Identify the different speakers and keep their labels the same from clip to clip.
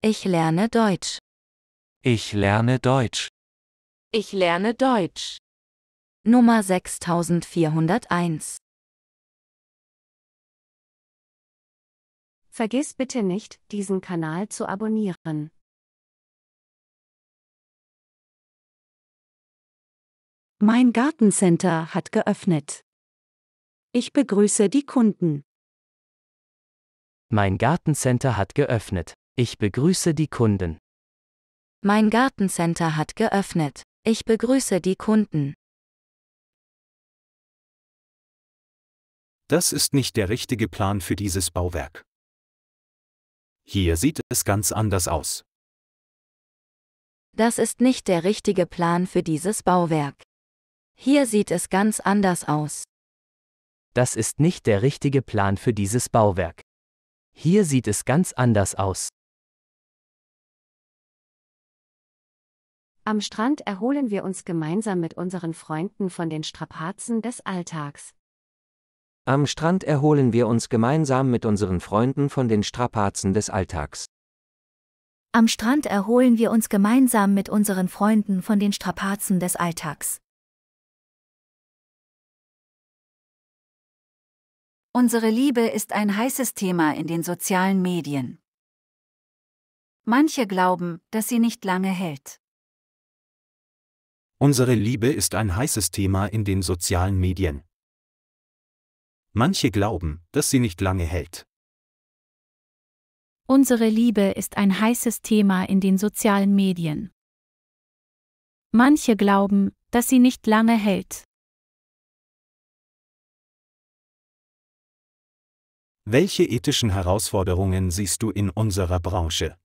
Speaker 1: Ich lerne Deutsch. Ich lerne Deutsch. Ich lerne Deutsch.
Speaker 2: Nummer 6401.
Speaker 1: Vergiss bitte nicht, diesen Kanal zu abonnieren. Mein
Speaker 2: Gartencenter hat geöffnet. Ich begrüße die Kunden.
Speaker 3: Mein Gartencenter hat geöffnet. Ich begrüße die Kunden.
Speaker 2: Mein Gartencenter hat geöffnet. Ich begrüße die Kunden.
Speaker 1: Das ist nicht der richtige Plan für dieses Bauwerk. Hier sieht es ganz anders aus.
Speaker 2: Das ist nicht der richtige Plan für dieses Bauwerk. Hier sieht es ganz anders aus.
Speaker 3: Das ist nicht der richtige Plan für dieses Bauwerk. Hier sieht es ganz anders aus.
Speaker 2: Am Strand erholen wir uns gemeinsam mit unseren Freunden von den Strapazen des Alltags.
Speaker 3: Am Strand erholen wir uns gemeinsam mit unseren Freunden von den Strapazen des Alltags.
Speaker 2: Am Strand erholen wir uns gemeinsam mit unseren Freunden von den Strapazen des Alltags. Unsere Liebe ist ein heißes Thema in den sozialen Medien. Manche glauben, dass sie nicht lange hält.
Speaker 3: Unsere Liebe ist ein heißes Thema in den sozialen Medien. Manche glauben, dass sie nicht lange
Speaker 1: hält.
Speaker 2: Unsere Liebe ist ein heißes Thema in den
Speaker 1: sozialen Medien. Manche glauben, dass sie nicht lange hält. Welche ethischen Herausforderungen siehst du in unserer Branche?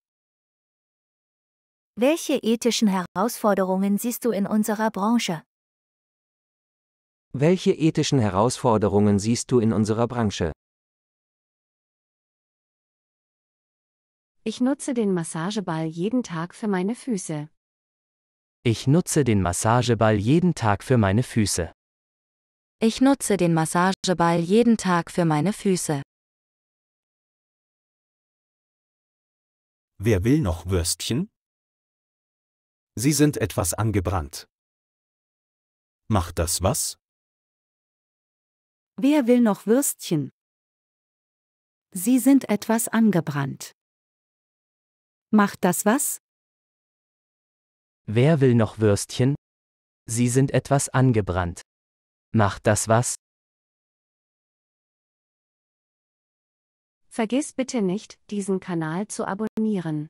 Speaker 2: Welche ethischen Herausforderungen siehst du in unserer Branche?
Speaker 3: Welche ethischen Herausforderungen siehst du in unserer Branche?
Speaker 2: Ich nutze den Massageball jeden Tag für meine Füße.
Speaker 3: Ich nutze den Massageball jeden Tag für meine Füße.
Speaker 2: Ich nutze den Massageball jeden Tag für meine Füße.
Speaker 1: Wer will noch Würstchen? Sie sind etwas angebrannt. Macht das was? Wer will noch Würstchen?
Speaker 2: Sie sind etwas angebrannt. Macht das was?
Speaker 1: Wer will noch Würstchen? Sie sind etwas angebrannt. Macht das was?
Speaker 2: Vergiss bitte nicht, diesen Kanal zu abonnieren.